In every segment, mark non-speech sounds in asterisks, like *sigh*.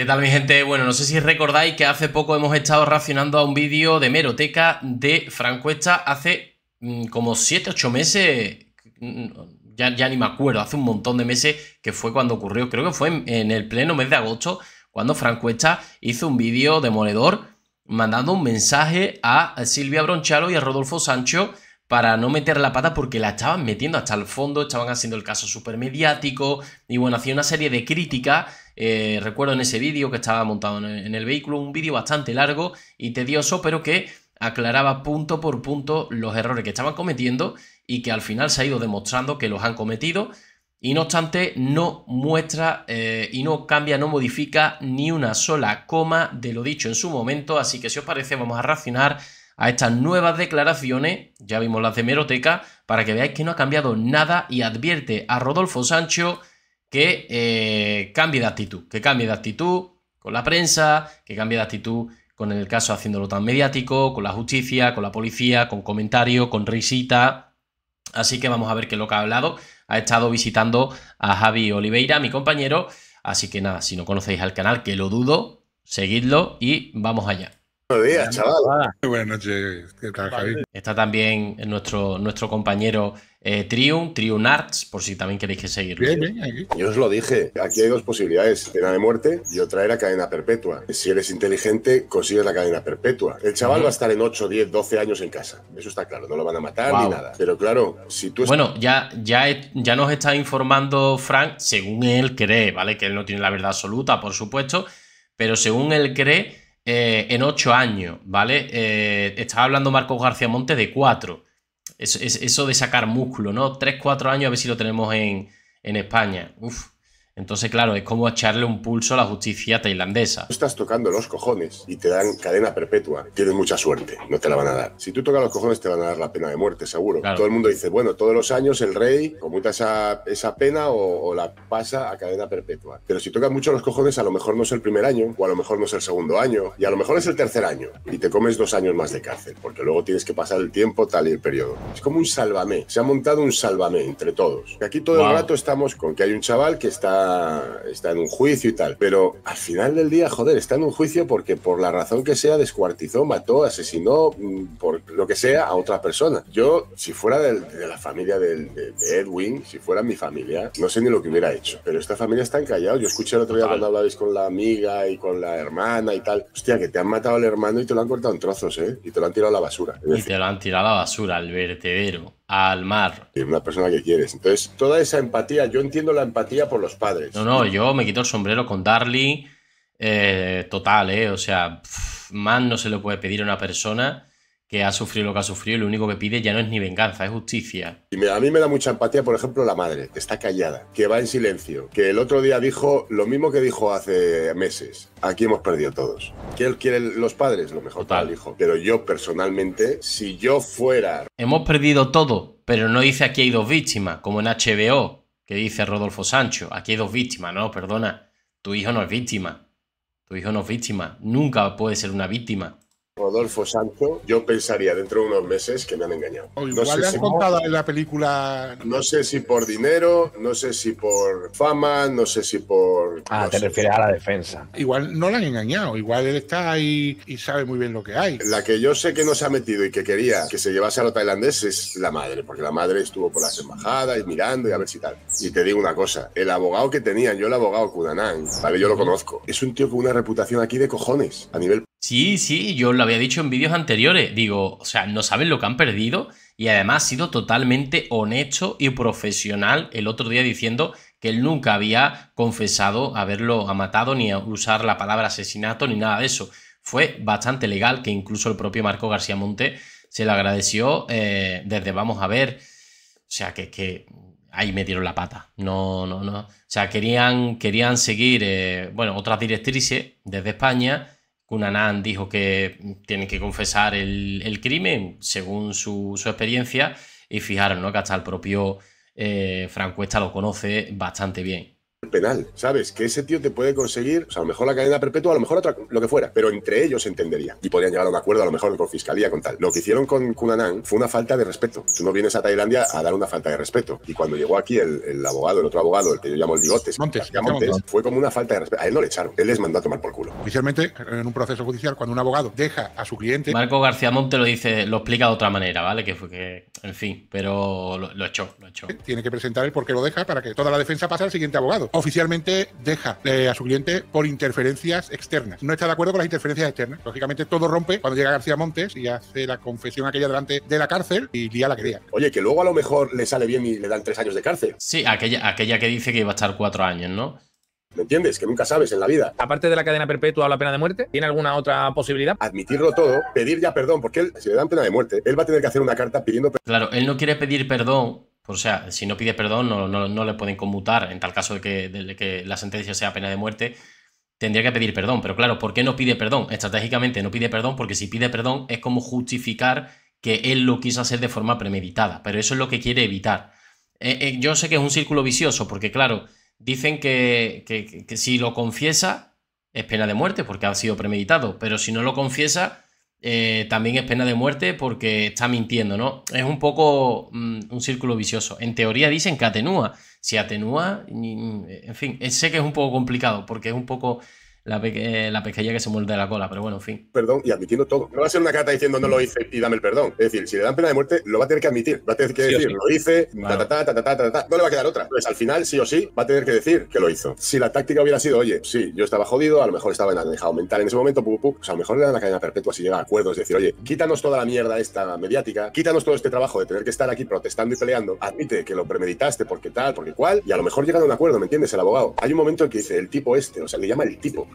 ¿Qué tal mi gente? Bueno, no sé si recordáis que hace poco hemos estado reaccionando a un vídeo de Meroteca de Cuesta hace mm, como 7-8 meses, mm, ya, ni me acuerdo, hace un montón de meses que fue cuando ocurrió, creo que fue en, el pleno mes de agosto, cuando Francuesta hizo un vídeo demoledor mandando un mensaje a Silvia Bronchalo y a Rodolfo Sancho para no meter la pata porque la estaban metiendo hasta el fondo, estaban haciendo el caso súper mediático y bueno, hacía una serie de críticas eh, recuerdo en ese vídeo que estaba montado en el vehículo, un vídeo bastante largo y tedioso, pero que aclaraba punto por punto los errores que estaban cometiendo y que al final se ha ido demostrando que los han cometido. Y no obstante, no muestra eh, y no cambia, no modifica ni una sola coma de lo dicho en su momento. Así que si os parece, vamos a reaccionar a estas nuevas declaraciones, ya vimos las de Meroteca, para que veáis que no ha cambiado nada y advierte a Rodolfo Sancho que eh, cambie de actitud, que cambie de actitud con la prensa, que cambie de actitud con el caso haciéndolo tan mediático, con la justicia, con la policía, con comentario, con risita. Así que vamos a ver qué lo que ha hablado. Ha estado visitando a Javi Oliveira, mi compañero. Así que nada, si no conocéis al canal, que lo dudo, seguidlo y vamos allá. Buenos días, chaval. Buenas noches. Está también nuestro, nuestro compañero eh, Triun, Triun Arts, por si también queréis que seguirlo. Yo os lo dije, aquí hay dos posibilidades, pena de muerte y otra era cadena perpetua. Si eres inteligente, consigues la cadena perpetua. El chaval va a estar en 8, 10, 12 años en casa, eso está claro, no lo van a matar ni nada. Pero claro, si tú... Bueno, ya, ya, ya nos está informando Frank, según él cree, ¿vale? Que él no tiene la verdad absoluta, por supuesto, pero según él cree eh, en ocho años, ¿vale? Eh, estaba hablando Marcos García Monte de cuatro. eso de sacar músculo, ¿no? 3 3-4 años, a ver si lo tenemos en, en España. Uf. Entonces, claro, es como echarle un pulso a la justicia tailandesa. Tú estás tocando los cojones y te dan cadena perpetua. Tienes mucha suerte, no te la van a dar. Si tú tocas los cojones, te van a dar la pena de muerte, seguro. Todo el mundo dice, bueno, todos los años el rey comuta esa, esa pena o, la pasa a cadena perpetua. Pero si tocas mucho los cojones, a lo mejor no es el primer año, o a lo mejor no es el segundo año, y a lo mejor es el tercer año, y te comes dos años más de cárcel, porque luego tienes que pasar el tiempo, tal y el periodo. Es como un sálvame. Se ha montado un sálvame entre todos. Y aquí todo el rato estamos con que hay un chaval que está está, en un juicio y tal. Pero al final del día, joder, está en un juicio porque por la razón que sea descuartizó, mató, asesinó, mm, por lo que sea, a otra persona. Yo, si fuera de, la familia de, Edwin, si fuera mi familia, no sé ni lo que hubiera hecho. Pero esta familia está encallada. Yo escuché el otro día cuando hablabais con la amiga y con la hermana y tal. Hostia, que te han matado al hermano y te lo han cortado en trozos, ¿eh? Y te lo han tirado a la basura. Y te lo han tirado a la basura, al vertedero al mar. Y una persona que quieres. Entonces, toda esa empatía, yo entiendo la empatía por los padres. No, no, yo me quito el sombrero con Darly, eh, total, ¿eh? O sea, más no se lo puede pedir a una persona que ha sufrido lo que ha sufrido y lo único que pide ya no es ni venganza, es justicia. Y a mí me da mucha empatía, por ejemplo, la madre, que está callada, que va en silencio, que el otro día dijo lo mismo que dijo hace meses. Aquí hemos perdido todos. ¿Qué quieren los padres? Lo mejor Tal hijo. Pero yo personalmente, si yo fuera... Hemos perdido todo, pero no dice aquí hay dos víctimas, como en HBO, que dice Rodolfo Sancho. Aquí hay dos víctimas, no, perdona. Tu hijo no es víctima. Tu hijo no es víctima. Nunca puede ser una víctima. Rodolfo Sancho, yo pensaría dentro de unos meses que me han engañado. igual no sé le han si contado en la película. No sé si por dinero, no sé si por fama, no sé si por. Ah, te refieres a la defensa. Igual no le han engañado, igual él está ahí y sabe muy bien lo que hay. La que yo sé que no se ha metido y que quería que se llevase a los tailandeses es la madre, porque la madre estuvo por las embajadas y mirando y a ver si tal. Y te digo una cosa, el abogado que tenía, yo el abogado Kudanan, ¿vale? Yo lo conozco. Es un tío con una reputación aquí de cojones a nivel Sí, sí, yo lo había dicho en vídeos anteriores. Digo, o sea, no saben lo que han perdido y además ha sido totalmente honesto y profesional el otro día diciendo que él nunca había confesado haberlo matado ni usar la palabra asesinato ni nada de eso. Fue bastante legal que incluso el propio Marco García Monte se lo agradeció eh, desde vamos a ver. O sea, que, que ahí dieron la pata. No, no, no. O sea, querían, querían seguir, eh, bueno, otras directrices desde España Cunanan dijo que tienen que confesar el, crimen según su, experiencia y fijaros, ¿no? que hasta el propio eh, lo conoce bastante bien penal, ¿sabes? Que ese tío te puede conseguir, o sea, a lo mejor la cadena perpetua, a lo mejor otra, lo que fuera, pero entre ellos entendería y podrían llegar a un acuerdo a lo mejor con fiscalía, con tal. Lo que hicieron con Cunanan fue una falta de respeto. Tú no vienes a Tailandia a dar una falta de respeto. Y cuando llegó aquí el, abogado, el otro abogado, el que yo llamo el bigotes, fue como una falta de respeto. A él no le echaron, él les mandó a tomar por culo. Oficialmente, en un proceso judicial, cuando un abogado deja a su cliente... Marco García Monte lo dice, lo explica de otra manera, ¿vale? Que fue que, en fin, pero lo, echó, lo echó. Tiene que presentar el por qué lo deja para que toda la defensa pase al siguiente abogado oficialmente deja eh, a su cliente por interferencias externas. No está de acuerdo con las interferencias externas. Lógicamente todo rompe cuando llega García Montes y hace la confesión aquella delante de la cárcel y lía la cría. Oye, que luego a lo mejor le sale bien y le dan tres años de cárcel. Sí, aquella, aquella que dice que iba a estar cuatro años, ¿no? ¿Me entiendes? Que nunca sabes en la vida. Aparte de la cadena perpetua o la pena de muerte, ¿tiene alguna otra posibilidad? Admitirlo todo, pedir ya perdón, porque él, si le dan pena de muerte, él va a tener que hacer una carta pidiendo perdón. Claro, él no quiere pedir perdón pues, o sea, si no pide perdón, no, no, le pueden conmutar en tal caso de que, la sentencia sea pena de muerte tendría que pedir perdón. Pero claro, ¿por qué no pide perdón? Estratégicamente no pide perdón porque si pide perdón es como justificar que él lo quiso hacer de forma premeditada. Pero eso es lo que quiere evitar. Eh, eh, yo sé que es un círculo vicioso porque claro, dicen que, si lo confiesa es pena de muerte porque ha sido premeditado. Pero si no lo confiesa eh, también es pena de muerte porque está mintiendo, ¿no? Es un poco mm, un círculo vicioso. En teoría dicen que atenúa. Si atenúa, en fin, sé que es un poco complicado porque es un poco la, eh, la que se muerde la cola, pero bueno, en fin. Perdón, y admitiendo todo. No va a ser una carta diciendo no lo hice y dame el perdón. Es decir, si le dan pena de muerte, lo va a tener que admitir. Va a tener que decir, lo hice, ta ta, ta, ta, ta ta No le va a quedar otra. pues al final, sí o sí, va a tener que decir que lo hizo. Si la táctica hubiera sido, oye, sí, yo estaba jodido, a lo mejor estaba en alejado mental en ese momento, pu, pu, pues a lo mejor le dan la cadena perpetua si llega a acuerdos. Es decir, oye, quítanos toda la mierda esta mediática, quítanos todo este trabajo de tener que estar aquí protestando y peleando. Admite que lo premeditaste porque tal, porque cual, y a lo mejor llega a un acuerdo, ¿me entiendes? El abogado. Hay un momento en que dice, el tipo este, o sea, le llama el tipo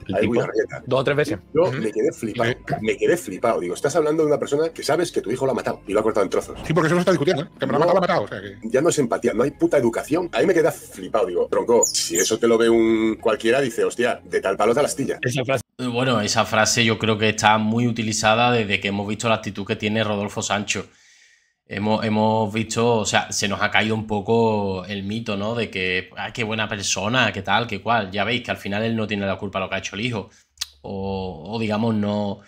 dos o tres veces. Yo me quedé flipado, me quedé flipado. Digo, estás hablando de una persona que sabes que tu hijo lo ha matado y lo ha cortado en trozos. Sí, porque eso no está discutiendo, ¿eh? que lo lo ha matado. Ya no es empatía, no hay puta educación. Ahí me queda flipado, digo, tronco, si eso te lo ve un cualquiera, dice, hostia, de tal palo de la astilla. Bueno, esa frase yo creo que está muy utilizada desde que hemos visto la actitud que tiene Rodolfo Sancho. Hemos, visto, o sea, se nos ha caído un poco el mito, ¿no? De que, ¡ay, qué buena persona, qué tal, qué cual. Ya veis que al final él no tiene la culpa de lo que ha hecho el hijo. O, digamos, no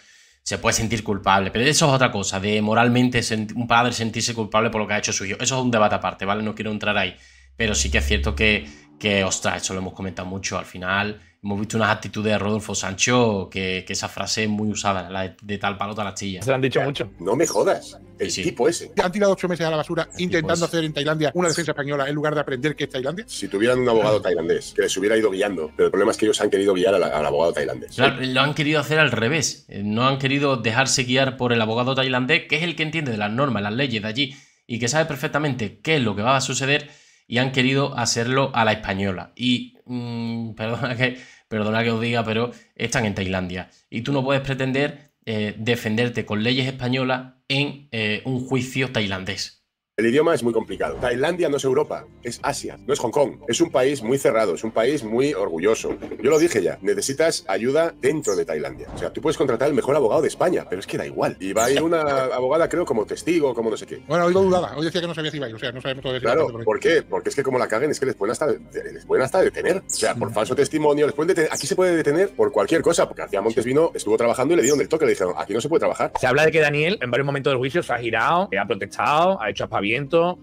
se puede sentir culpable. Pero eso es otra cosa, de moralmente un padre sentirse culpable por lo que ha hecho su hijo. Eso es un debate aparte, ¿vale? No quiero entrar ahí. Pero sí que es cierto que, que ostras, eso lo hemos comentado mucho. Al final, Hemos visto unas actitudes de Rodolfo Sancho, que, esa frase es muy usada, la de, tal tal palo, tal astilla. Se la han dicho mucho. No me jodas, el tipo ese. Han tirado ocho meses a la basura intentando hacer en Tailandia una defensa española en lugar de aprender que es Tailandia. Si tuvieran un abogado tailandés que les hubiera ido guiando, pero el problema es que ellos han querido guiar al, abogado tailandés. lo han querido hacer al revés. Eh, no han querido dejarse guiar por el abogado tailandés, que es el que entiende de las normas, las leyes de allí y que sabe perfectamente qué es lo que va a suceder y han querido hacerlo a la española. Y mm, *laughs* perdona, que, perdona que os diga, pero están en Tailandia. Y tú no puedes pretender eh, defenderte con leyes españolas en eh, un juicio tailandés. El idioma es muy complicado. Tailandia no es Europa, es Asia, no es Hong Kong. Es un país muy cerrado, es un país muy orgulloso. Yo lo dije ya, necesitas ayuda dentro de Tailandia. O sea, tú puedes contratar al mejor abogado de España, pero es que da igual. Y va a ir una abogada, creo, como testigo, como no sé qué. Bueno, hoy lo dudaba, hoy decía que no sabía si iba a ir, o sea, no sabemos todavía Claro, ¿por qué? Porque es que como la caguen, es que les pueden hasta, detener. O sea, por falso testimonio, les Aquí se puede detener por cualquier cosa, porque hacía Montes vino, estuvo trabajando y le dieron el toque, le dijeron, aquí no se puede trabajar. Se habla de que Daniel en varios momentos del juicio se ha girado, ha protestado, ha hecho espabilidad.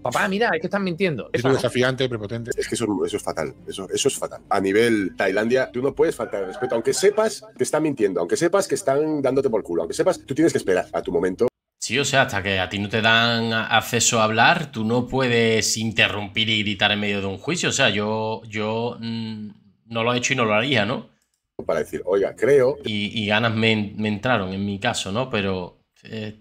Papá, mira, es que están mintiendo. Es desafiante, prepotente. Es que eso, es fatal. Eso, eso, es fatal. A nivel Tailandia, tú no puedes faltar el respeto. Aunque sepas que están mintiendo, aunque sepas que están dándote por culo, aunque sepas, tú tienes que esperar a tu momento. Sí, o sea, hasta que a ti no te dan acceso a hablar, tú no puedes interrumpir y gritar en medio de un juicio. O sea, yo, yo mm, no lo he hecho y no lo haría, ¿no? Para decir, oiga, creo. Y, ganas me, entraron en mi caso, ¿no? Pero eh,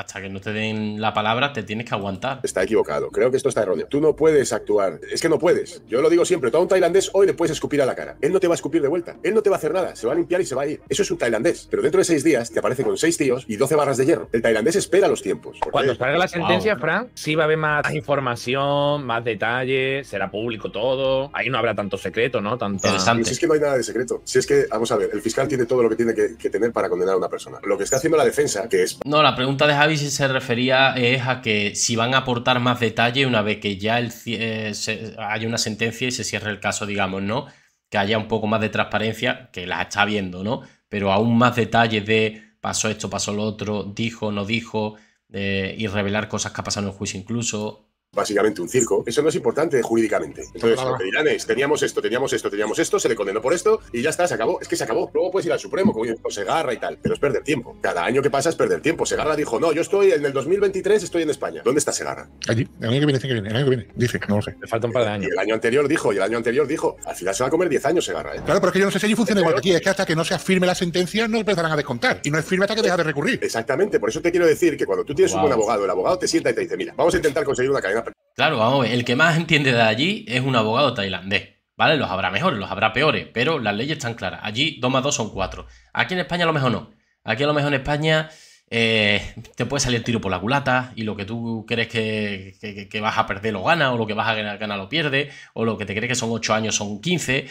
hasta que no te den la palabra, te tienes que aguantar. Está equivocado. Creo que esto está erróneo. Tú no puedes actuar. Es que no puedes. Yo lo digo siempre. Todo a un tailandés hoy le puedes escupir a la cara. Él no te va a escupir de vuelta. Él no te va a hacer nada. Se va a limpiar y se va a ir. Eso es un tailandés. Pero dentro de seis días te aparece con seis tíos y doce barras de hierro. El tailandés espera los tiempos. Cuando salga la sentencia, Frank, sí va a haber más información, más detalles, será público todo. Ahí no habrá tanto secreto, ¿no? Tanto... Interesante. Si es que no hay nada de secreto. Si es que, vamos a ver, el fiscal tiene todo lo que tiene que, tener para condenar a una persona. Lo que está haciendo la defensa, que es. No, la pregunta de se refería es a que si van a aportar más detalle una vez que ya el, eh, haya una sentencia y se cierre el caso, digamos, ¿no? Que haya un poco más de transparencia, que las está viendo, ¿no? Pero aún más detalles de pasó esto, pasó lo otro, dijo, no dijo, eh, y revelar cosas que ha pasado en el juicio incluso, básicamente un circo. Eso no es importante jurídicamente. Entonces, lo que dirán es, teníamos esto, teníamos esto, teníamos esto, se le condenó por esto y ya está, se acabó. Es que se acabó. Luego puedes ir al Supremo, como se Segarra y tal. Pero es perder tiempo. Cada año que pasa es perder tiempo. Segarra dijo, no, yo estoy en el 2023, estoy en España. ¿Dónde está Segarra? Allí, el año que viene, que viene, el año que viene. Dice, no lo sé. Le falta un par de años. Y el año anterior dijo, y el año anterior dijo, al final se va a comer 10 años Segarra. ¿eh? Claro, pero es que yo no sé si allí funciona igual aquí. Es que hasta que no se afirme la sentencia no empezarán a descontar. Y no es firme hasta que deja de recurrir. Exactamente. Por eso te quiero decir que cuando tú tienes un buen abogado, el abogado te sienta y te dice, mira, vamos a intentar conseguir una cadena Claro, vamos a ver, el que más entiende de allí es un abogado tailandés. ¿Vale? Los habrá mejores, los habrá peores, pero las leyes están claras. Allí 2 más 2 son 4. Aquí en España a lo mejor no. Aquí a lo mejor en España eh, te puede salir el tiro por la culata y lo que tú crees que, vas a perder lo gana, o lo que vas a ganar lo pierde, o lo que te crees que son 8 años son 15.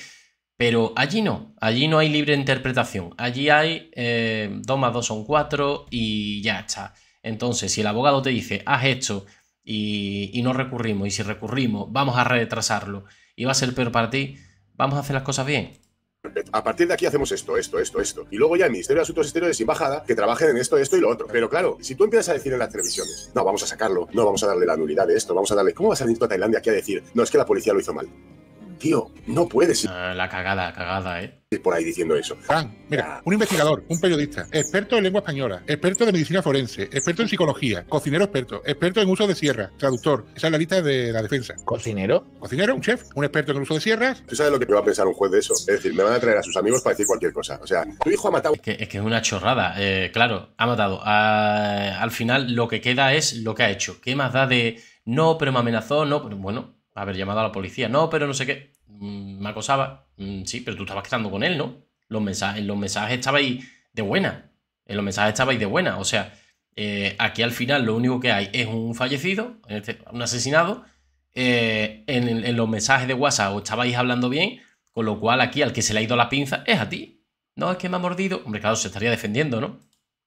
Pero allí no, allí no hay libre interpretación. Allí hay 2 eh, más 2 son 4 y ya está. Entonces, si el abogado te dice, haz hecho y, no recurrimos. Y si recurrimos, vamos a retrasarlo y va a ser peor para ti, vamos a hacer las cosas bien. A partir de aquí hacemos esto, esto, esto, esto. Y luego ya el Ministerio de Asuntos Exteriores y Embajada que trabajen en esto, esto y lo otro. Pero claro, si tú empiezas a decir en las televisiones, no, vamos a sacarlo, no, vamos a darle la nulidad de esto, vamos a darle... ¿Cómo vas a venir tú a Tailandia aquí a decir, no, es que la policía lo hizo mal? tío, no puede ser. Ah, la cagada, cagada, ¿eh? Por ahí diciendo eso. Fran, mira, ah. un investigador, un periodista, experto en lengua española, experto de medicina forense, experto en psicología, cocinero experto, experto en uso de sierras, traductor. Esa es la lista de la defensa. ¿Cocinero? Cocinero, un chef, un experto en el uso de sierras. ¿Tú sabes lo que va a pensar un juez de eso? Es decir, me van a traer a sus amigos para decir cualquier cosa. O sea, tu hijo ha matado. Es que es, una chorrada. Eh, claro, ha matado. Ah, al final lo que queda es lo que ha hecho. ¿Qué más da de no, pero me amenazó, no? Pero, bueno, haber llamado a la policía. No, pero no sé qué. Mm, me acosaba. Mm, sí, pero tú estabas quedando con él, ¿no? Los mensajes, en los mensajes estabais de buena. En los mensajes estabais de buena. O sea, eh, aquí al final lo único que hay es un fallecido, este, un asesinado. Eh, en, en, los mensajes de WhatsApp os estabais hablando bien, con lo cual aquí al que se le ha ido la pinza es a ti. No, es que me ha mordido. Hombre, claro, se estaría defendiendo, ¿no?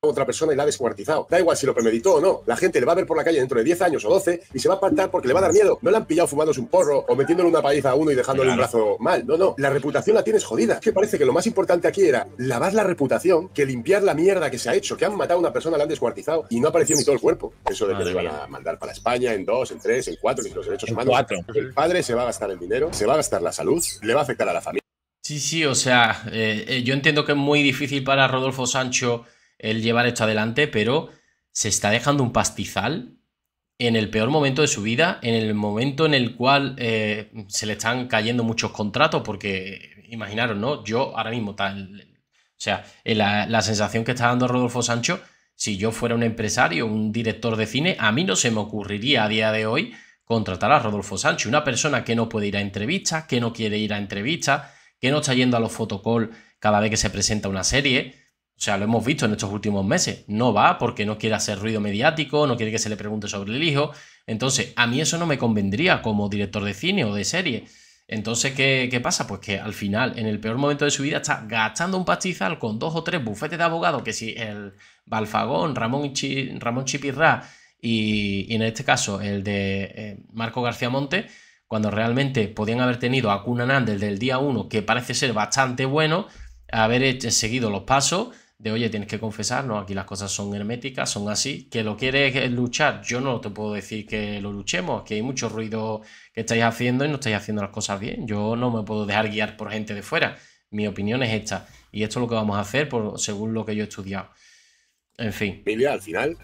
otra persona y la ha descuartizado. Da igual si lo premeditó o no. La gente le va a ver por la calle dentro de 10 años o 12 y se va a apartar porque le va a dar miedo. No le han pillado fumándose un porro o metiéndole una paliza a uno y dejándole un brazo mal. No, no. La reputación la tienes jodida. Que parece que lo más importante aquí era lavar la reputación que limpiar la mierda que se ha hecho, que han matado a una persona, la han descuartizado y no apareció ni todo el cuerpo. Eso de que le van a mandar para España en dos, en tres, en cuatro, en los derechos humanos. Cuatro. El padre se va a gastar el dinero, se va a gastar la salud, le va a afectar a la familia. Sí, sí, o sea, eh, eh, yo entiendo que es muy difícil para Rodolfo Sancho el llevar esto adelante, pero se está dejando un pastizal en el peor momento de su vida, en el momento en el cual eh, se le están cayendo muchos contratos, porque imaginaros, ¿no? Yo ahora mismo, tal, o sea, eh, la, sensación que está dando Rodolfo Sancho, si yo fuera un empresario, un director de cine, a mí no se me ocurriría a día de hoy contratar a Rodolfo Sancho, una persona que no puede ir a entrevistas, que no quiere ir a entrevistas, que no está yendo a los fotocall cada vez que se presenta una serie, o sea, lo hemos visto en estos últimos meses. No va porque no quiere hacer ruido mediático, no quiere que se le pregunte sobre el hijo. Entonces, a mí eso no me convendría como director de cine o de serie. Entonces, ¿qué, pasa? Pues que al final, en el peor momento de su vida, está gastando un pastizal con dos o tres bufetes de abogado. que si el Balfagón, Ramón, Chi, Ramón Chipirrá y, en este caso el de eh, Marco García Monte, cuando realmente podían haber tenido a desde del día 1, que parece ser bastante bueno, haber seguido los pasos de oye, tienes que confesarlo, aquí las cosas son herméticas, son así, que lo quieres luchar, yo no te puedo decir que lo luchemos, que hay mucho ruido que estáis haciendo y no estáis haciendo las cosas bien, yo no me puedo dejar guiar por gente de fuera, mi opinión es esta, y esto es lo que vamos a hacer por, según lo que yo he estudiado. En fin. al final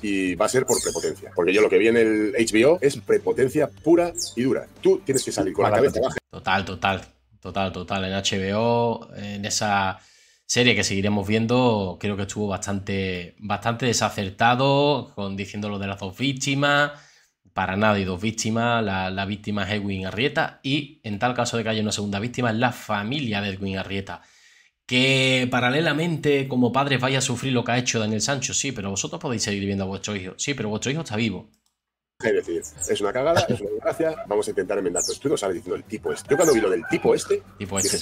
y va a ser por prepotencia. Porque yo lo que vi en el HBO es prepotencia pura y dura. Tú tienes que salir con la cabeza Total, total, total, total. En HBO, en esa serie que seguiremos viendo, creo que estuvo bastante, bastante desacertado, con diciendo lo de las dos víctimas, para nada y dos víctimas, la, víctima es Edwin Arrieta y en tal caso de que haya una segunda víctima es la familia de Edwin Arrieta. Que paralelamente como padres vaya a sufrir lo que ha hecho Daniel Sancho, sí, pero vosotros podéis seguir viendo a vuestro hijo, sí, pero vuestro hijo está vivo. Es decir, es una cagada, es una desgracia, vamos a intentar enmendar esto. no diciendo el tipo este. Yo cuando vi lo del tipo este, tipo este,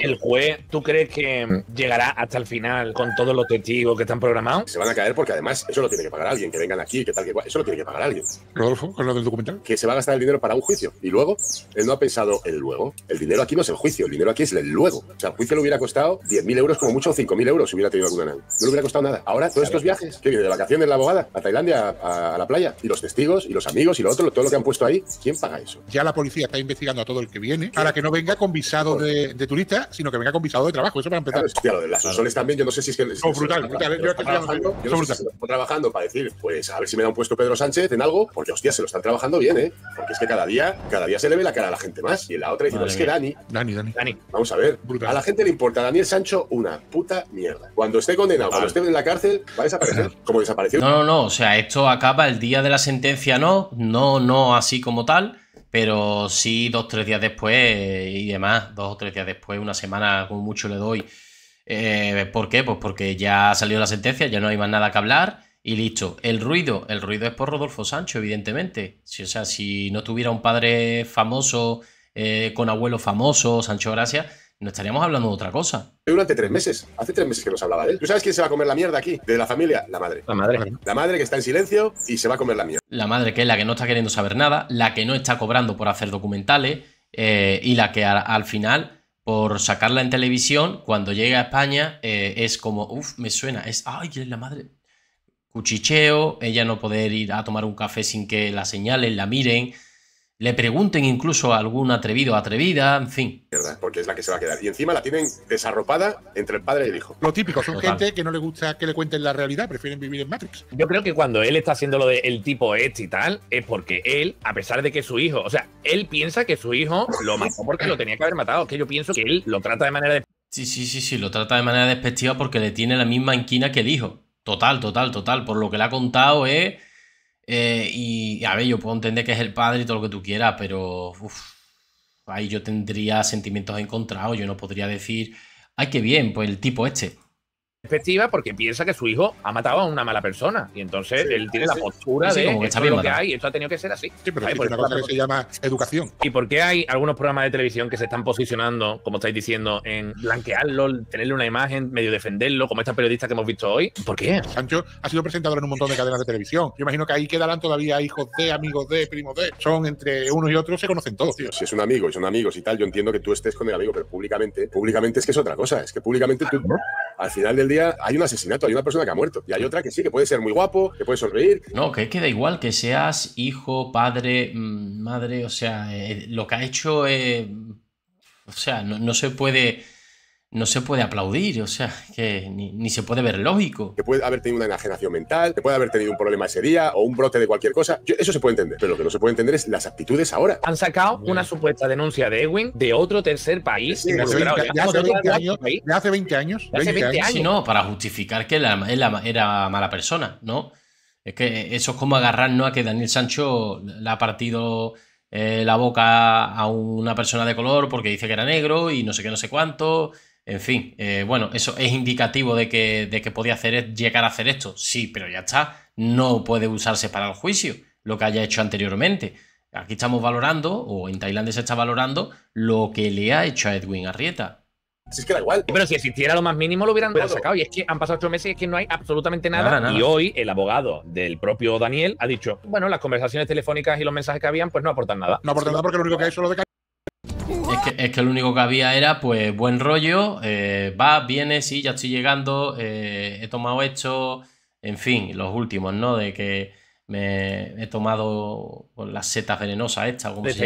El juez, ¿tú crees que mm. llegará hasta el final con todos los testigos que están programados? Se van a caer porque además eso lo tiene que pagar alguien, que vengan aquí, que tal, que cual, Eso lo tiene que pagar alguien. Rodolfo, con lo del documental. Que se va a gastar el dinero para un juicio. Y luego, él no ha pensado el luego. El dinero aquí no es el juicio, el dinero aquí es el luego. O sea, el juicio le hubiera costado 10.000 euros como mucho o 5.000 euros si hubiera tenido alguna No le hubiera costado nada. Ahora, todos estos viajes, que de vacaciones la abogada, a Tailandia, a la playa, y los testigos y los amigos y lo otro, todo lo que han puesto ahí, ¿quién paga eso? Ya la policía está investigando a todo el que viene para que no venga con visado de, turista, sino que venga con visado de trabajo. Eso para empezar. hostia, lo de las también, yo no sé si es que. brutal, ¿eh? Yo, estoy trabajando, yo trabajando para decir, pues a ver si me da un puesto Pedro Sánchez en algo, porque hostia, se lo están trabajando bien, ¿eh? Porque es que cada día, cada día se le ve la cara a la gente más. Y en la otra diciendo, es que Dani. Dani, Dani. Vamos a ver. A la gente le importa a Daniel Sancho una puta mierda. Cuando esté condenado, cuando esté en la cárcel, va a desaparecer. *laughs* Como desapareció. No, no, no. O sea, esto acaba el día de la sentencia no, no, no así como tal, pero sí dos, tres días después eh, y demás, dos o tres días después, una semana como mucho le doy. Eh, ¿Por qué? Pues porque ya salió la sentencia, ya no hay más nada que hablar y listo. El ruido, el ruido es por Rodolfo Sancho, evidentemente. Si, o sea, si no tuviera un padre famoso, eh, con abuelo famoso, Sancho Gracia, no estaríamos hablando de otra cosa. Durante tres meses, hace tres meses que nos hablaba de él. ¿Tú sabes quién se va a comer la mierda aquí? De la familia, la madre. La madre. La madre que está en silencio y se va a comer la mierda. La madre que es la que no está queriendo saber nada, la que no está cobrando por hacer documentales eh, y la que al final, por sacarla en televisión, cuando llega a España, eh, es como, uff, me suena, es, ay, es la madre. Cuchicheo, ella no poder ir a tomar un café sin que la señalen, la miren, le pregunten incluso a algún atrevido atrevida, en fin porque es la que se va a quedar. Y encima la tienen desarropada entre el padre y el hijo. Lo típico, son gente que no le gusta que le cuenten la realidad, prefieren vivir en Matrix. Yo creo que cuando él está haciendo lo del tipo este y tal, es porque él, a pesar de que su hijo, o sea, él piensa que su hijo lo mató porque lo tenía que haber matado. que yo pienso que él lo trata de manera de. Sí, sí, sí, sí, lo trata de manera despectiva porque le tiene la misma inquina que el hijo. Total, total, total. Por lo que le ha contado es. Eh, eh, y a ver, yo puedo entender que es el padre y todo lo que tú quieras, pero ahí yo tendría sentimientos encontrados, yo no podría decir, ay, qué bien, pues el tipo este perspectiva porque piensa que su hijo ha matado a una mala persona y entonces él tiene la postura de esto que hay, esto ha tenido que ser así. Sí, pero pues, una cosa pues, se llama educación. ¿Y por qué hay algunos programas de televisión que se están posicionando, como estáis diciendo, en blanquearlo, tenerle una imagen, medio defenderlo, como esta periodista que hemos visto hoy? ¿Por qué? Sancho ha sido presentador en un montón de cadenas de televisión. Yo imagino que ahí quedarán todavía hijos de, amigos de, primos de. Son entre unos y otros, se conocen todos. Tío. Si es un amigo y son amigos y tal, yo entiendo que tú estés con el amigo, pero públicamente, públicamente es que es otra cosa. Es que públicamente tú, al final del hay un asesinato, hay una persona que ha muerto y hay otra que sí, que puede ser muy guapo, que puede sonreír. No, que queda igual que seas hijo, padre, mm, madre, o sea, eh, lo que ha hecho, eh, o sea, no se puede no se puede aplaudir, o sea, que ni, se puede ver lógico. Que puede haber tenido una enajenación mental, que puede haber tenido un problema ese día o un brote de cualquier cosa. eso se puede entender, pero lo que no se puede entender es las actitudes ahora. Han sacado una supuesta denuncia de Ewing de otro tercer país. hace 20, años, de hace 20 años. no, para justificar que él era mala persona, ¿no? Es que eso es como ¿no? a que Daniel Sancho le ha partido eh, la boca a una persona de color porque dice que era negro y no sé qué, no sé cuánto en fin, eh, bueno, eso es indicativo de que, de que podía hacer, e-, llegar a hacer esto. Sí, pero ya está. No puede usarse para el juicio lo que haya hecho anteriormente. Aquí estamos valorando, o en Tailandia se está valorando, lo que le ha hecho a Edwin Arrieta. Así es que da igual. Pero si existiera lo más mínimo lo hubieran sacado. Y es que han pasado ocho meses y es que no hay absolutamente nada. Y hoy el abogado del propio Daniel ha dicho, bueno, las conversaciones telefónicas y los mensajes que habían pues no aportan nada. No aportan nada porque lo único que hay es lo de es que, lo único que había era, pues, buen rollo, eh, va, viene, sí, ya estoy llegando, eh, he tomado esto, en fin, los últimos, ¿no? De que me he tomado pues, las setas venenosas esta Como pues,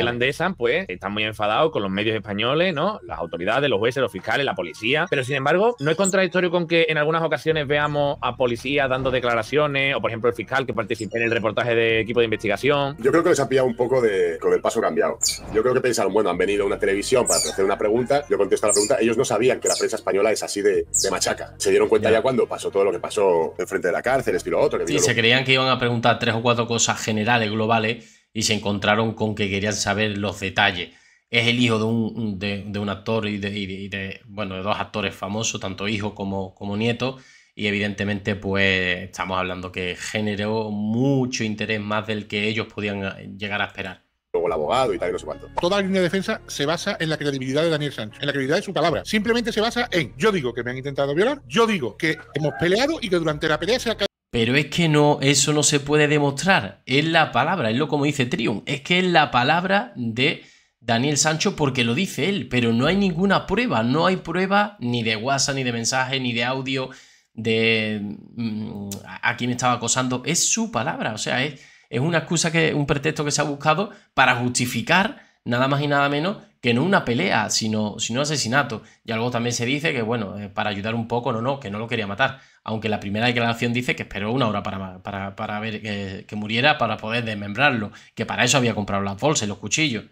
están muy enfadados con los medios españoles, ¿no? Las autoridades, los jueces, los fiscales, la policía. Pero sin embargo, no es contradictorio con que en algunas ocasiones veamos a policías dando declaraciones, o por ejemplo el fiscal que participe en el reportaje de equipo de investigación. Yo creo que les ha pillado un poco de, con el paso cambiado. Yo creo que pensaron, bueno, han venido a una televisión para hacer una pregunta, yo contesto la pregunta. Ellos no sabían que la prensa española es así de, machaca. Se dieron cuenta ya. cuando pasó todo lo que pasó enfrente de la cárcel, estilo otro. sí, se creían que iban a preguntar tres cuatro cosas generales, globales, y se encontraron con que querían saber los detalles. Es el hijo de un, de, un actor y, de, bueno, de dos actores famosos, tanto hijo como, como nieto, y evidentemente pues estamos hablando que generó mucho interés más del que ellos podían eh, llegar a esperar luego el abogado y tal, y no sé cuánto. Toda la línea de defensa se basa en la credibilidad de Daniel Sánchez, en la credibilidad de su palabra. Simplemente se basa en yo digo que me han intentado violar, yo digo que hemos peleado y que durante la pelea se ha pero es que no, eso no se puede demostrar. Es la palabra, es lo como dice Trium. Es que es la palabra de Daniel Sancho porque lo dice él, pero no hay ninguna prueba. No hay prueba ni de WhatsApp, ni de mensaje, ni de audio, de mm, a quién estaba acosando. Es su palabra, o sea, es, es una excusa, que, un pretexto que se ha buscado para justificar nada más y nada menos que no una pelea, sino, sino asesinato. Y algo también se dice que, bueno, eh, para ayudar un poco, no, no, que no lo quería matar. Aunque la primera declaración dice que esperó una hora para, para, ver que, eh, que muriera para poder desmembrarlo, que para eso había comprado las bolsas y los cuchillos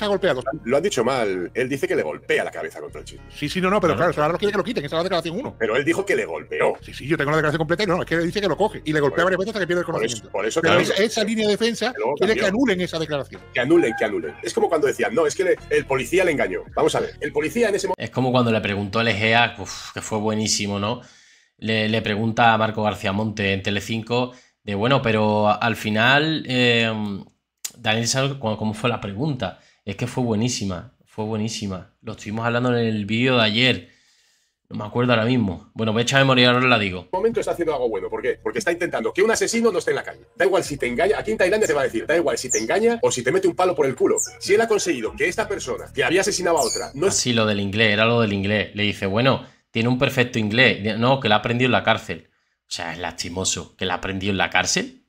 ha golpeado. Lo han dicho mal. Él dice que le golpea la cabeza contra el chico Sí, sí, no, no, pero ah. claro, no. ahora los quiere que lo quiten, que es la declaración 1. Pero él dijo que le golpeó. Sí, sí, yo tengo la declaración completa y no, es que él dice que lo coge y le golpea varias veces hasta que pierde el conocimiento. Por eso, que... esa, línea de defensa quiere que anulen esa declaración. Que anulen, que anulen. Es como cuando decían, no, es que el policía le engañó. Vamos a ver, el policía en ese momento. Es como cuando le preguntó a EGEA, que fue buenísimo, ¿no? Le, pregunta a Marco García Monte en Telecinco de bueno, pero al final eh, Daniel sabe ¿cómo fue la pregunta? Es que fue buenísima, fue buenísima. Lo estuvimos hablando en el vídeo de ayer. No me acuerdo ahora mismo. Bueno, voy a echar memoria, ahora la digo. En momento está haciendo algo bueno. ¿Por qué? Porque está intentando que un asesino no esté en la calle. Da igual si te engaña. Aquí en Tailandia te va a decir, da igual si te engaña o si te mete un palo por el culo. Si él ha conseguido que esta persona que había asesinado a otra no. Sí, lo del inglés, era lo del inglés. Le dice, bueno, tiene un perfecto inglés. No, que la ha aprendido en la cárcel. O sea, es lastimoso. ¿Que la aprendido en la cárcel?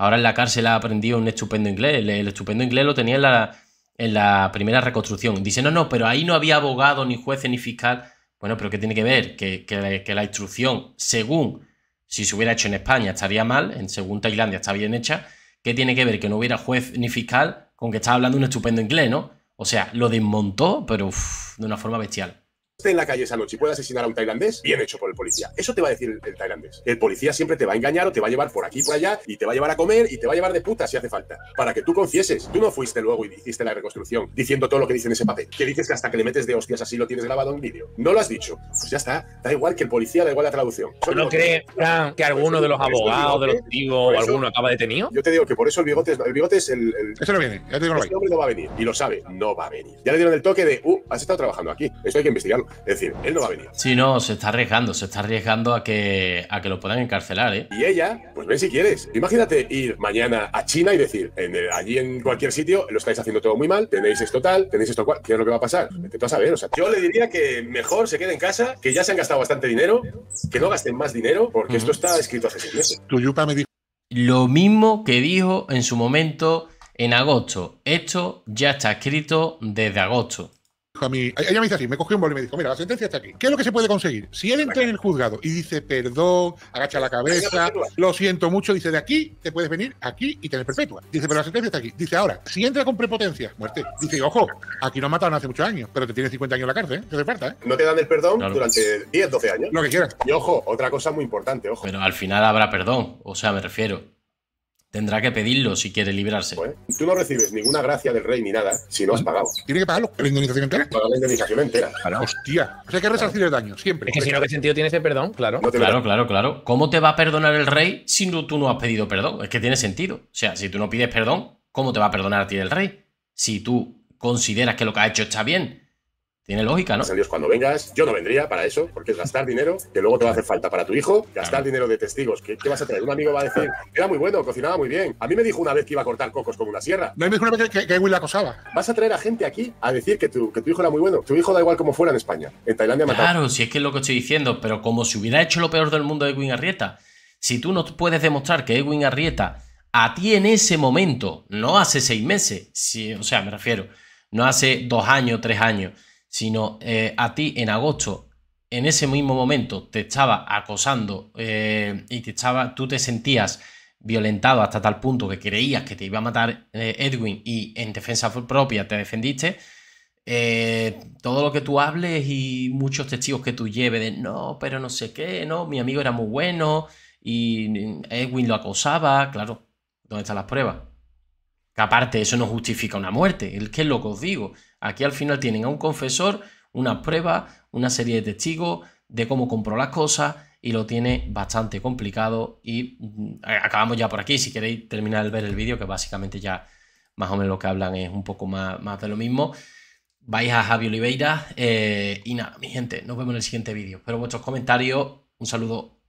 Ahora en la cárcel ha aprendido un estupendo inglés. El, estupendo inglés lo tenía en la, en la primera reconstrucción. Dice, no, no, pero ahí no había abogado, ni juez, ni fiscal. Bueno, pero ¿qué tiene que ver? Que, la instrucción, según si se hubiera hecho en España, estaría mal, en según Tailandia está bien hecha. ¿Qué tiene que ver que no hubiera juez ni fiscal con que estaba hablando un estupendo inglés, no? O sea, lo desmontó, pero de una forma bestial en la calle esa noche y pueda asesinar a un tailandés, bien hecho por el policía. Eso te va a decir el, tailandés. El policía siempre te va a engañar o te va a llevar por aquí por allá y te va a llevar a comer y te va a llevar de puta si hace falta. Para que tú confieses. Tú no fuiste luego y hiciste la reconstrucción diciendo todo lo que dice en ese papel. Que dices que hasta que le metes de hostias así lo tienes grabado en vídeo. No lo has dicho. Pues ya está. Da igual que el policía, da igual la traducción. ¿No crees que alguno de los abogados, de los tíos, o alguno acaba detenido? Yo te digo que por eso el bigote es, el bigote Eso no viene. hombre no va a venir. Y lo sabe. No va a venir. Ya le dieron el toque de, uh, has estado trabajando aquí. Eso hay que investigarlo. Es decir, él no va a venir. Sí, no, se está arriesgando, se está arriesgando a que, a que lo puedan encarcelar, ¿eh? Y ella, pues ven si quieres. Imagínate ir mañana a China y decir, allí en cualquier sitio lo estáis haciendo todo muy mal, tenéis esto tal, tenéis esto cual, ¿qué es lo que va a pasar? yo le diría que mejor se quede en casa, que ya se han gastado bastante dinero, que no gasten más dinero, porque esto está escrito hace seis Lo mismo que dijo en su momento en agosto. Esto ya está escrito desde agosto a mí, ella me dice así, me cogió un bol y me dijo, mira, la sentencia está aquí. ¿Qué es lo que se puede conseguir? Si él entra en el juzgado y dice perdón, agacha la cabeza, lo siento mucho, dice de aquí te puedes venir aquí y tener perpetua. Dice, pero la sentencia está aquí. Dice ahora, si entra con prepotencia, muerte. Dice, ojo, aquí no mataron hace muchos años, pero te tienes 50 años en la cárcel, ¿eh? ¿eh? No te dan el perdón durante 10, 12 años. Lo que quieras. Y ojo, otra cosa muy importante, ojo. Pero al final habrá perdón, o sea, me refiero. Tendrá que pedirlo si quiere librarse. tú no recibes ninguna gracia del rey ni nada si no has pagado. Tiene que pagarlo. ¿La indemnización entera? Paga la indemnización entera. Hostia. O sea, hay que resarcir el daño, siempre. Es que si no, ¿qué sentido tiene ese perdón? Claro. claro, claro, claro. ¿Cómo te va a perdonar el rey si tú no has pedido perdón? Es que tiene sentido. O sea, si tú no pides perdón, ¿cómo te va a perdonar a ti el rey? Si tú consideras que lo que has hecho está bien, tiene lógica, ¿no? Dios, cuando vengas, yo no vendría para eso, porque es gastar dinero que luego te va a hacer falta para tu hijo, gastar dinero de testigos. ¿Qué, vas a traer? Un amigo va a decir, era muy bueno, cocinaba muy bien. A mí me dijo una vez que iba a cortar cocos con una sierra. No, me dijo una vez que, que, la acosaba. Vas a traer a gente aquí a decir que tu, que tu hijo era muy bueno. Tu hijo da igual como fuera en España. En Tailandia mataba. Claro, si es que es lo que estoy diciendo, pero como si hubiera hecho lo peor del mundo de Edwin Arrieta. Si tú no puedes demostrar que Edwin Arrieta a ti en ese momento, no hace seis meses, o sea, me refiero, no hace dos años, tres años sino eh, a ti en agosto, en ese mismo momento, te estaba acosando eh, y te estaba, tú te sentías violentado hasta tal punto que creías que te iba a matar eh, Edwin y en defensa propia te defendiste, todo lo que tú hables y muchos testigos que tú lleves de no, pero no sé qué, no, mi amigo era muy bueno y Edwin lo acosaba, claro, ¿dónde están las pruebas? Que aparte eso no justifica una muerte, el que es lo que os digo. Aquí al final tienen a un confesor, una prueba, una serie de testigos de cómo compró las cosas y lo tiene bastante complicado y mm, acabamos ya por aquí. Si queréis terminar de ver el vídeo, que básicamente ya más o menos lo que hablan es un poco más, más de lo mismo, vais a Javi Oliveira eh, y nada, mi gente, nos vemos en el siguiente vídeo. Espero vuestros comentarios. Un saludo.